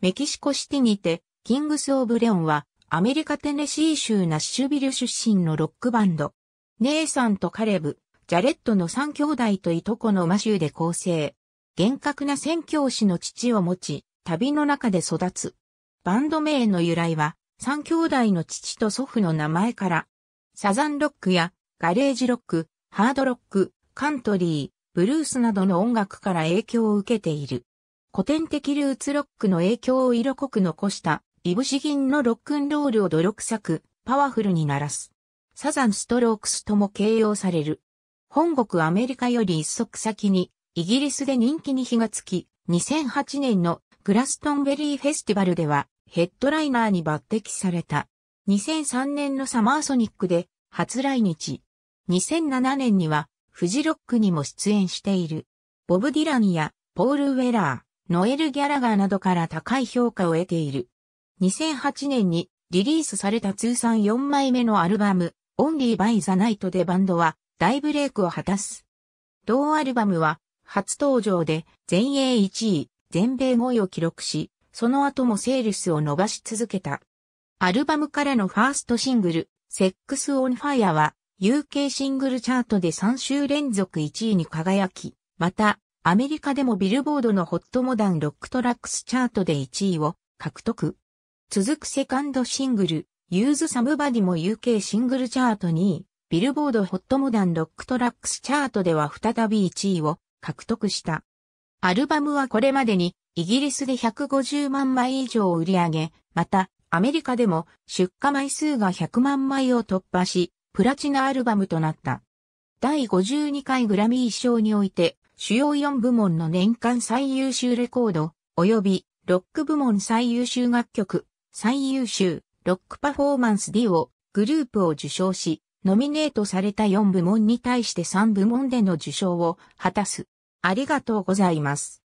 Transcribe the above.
メキシコシティにて、キングス・オブ・レオンは、アメリカテネシー州ナッシュビル出身のロックバンド。姉さんとカレブ、ジャレットの三兄弟といとこのマシューで構成。厳格な宣教師の父を持ち、旅の中で育つ。バンド名の由来は、三兄弟の父と祖父の名前から、サザンロックやガレージロック、ハードロック、カントリー、ブルースなどの音楽から影響を受けている。古典的ルーツロックの影響を色濃く残した、イブシギンのロックンロールを泥臭く、パワフルに鳴らす。サザンストロークスとも形容される。本国アメリカより一足先に、イギリスで人気に火がつき、2008年のグラストンベリーフェスティバルでは、ヘッドライナーに抜擢された。2003年のサマーソニックで、初来日。2007年には、フジロックにも出演している。ボブ・ディランや、ポール・ウェラー。ノエル・ギャラガーなどから高い評価を得ている。2008年にリリースされた通算4枚目のアルバム、Only by the Night でバンドは大ブレイクを果たす。同アルバムは初登場で全英1位、全米5位を記録し、その後もセールスを伸ばし続けた。アルバムからのファーストシングル、Sex on Fire は UK シングルチャートで3週連続1位に輝き、またアメリカでもビルボードのホットモダンロックトラックスチャートで1位を獲得。続くセカンドシングル、ユーズサムバディも UK シングルチャート2位、ビルボードホットモダンロックトラックスチャートでは再び1位を獲得した。アルバムはこれまでにイギリスで150万枚以上を売り上げ、またアメリカでも出荷枚数が100万枚を突破し、プラチナアルバムとなった。第52回グラミー賞において主要4部門の年間最優秀レコード、及びロック部門最優秀楽曲、最優秀ロックパフォーマンス D をグループを受賞し、ノミネートされた4部門に対して3部門での受賞を果たす。ありがとうございます。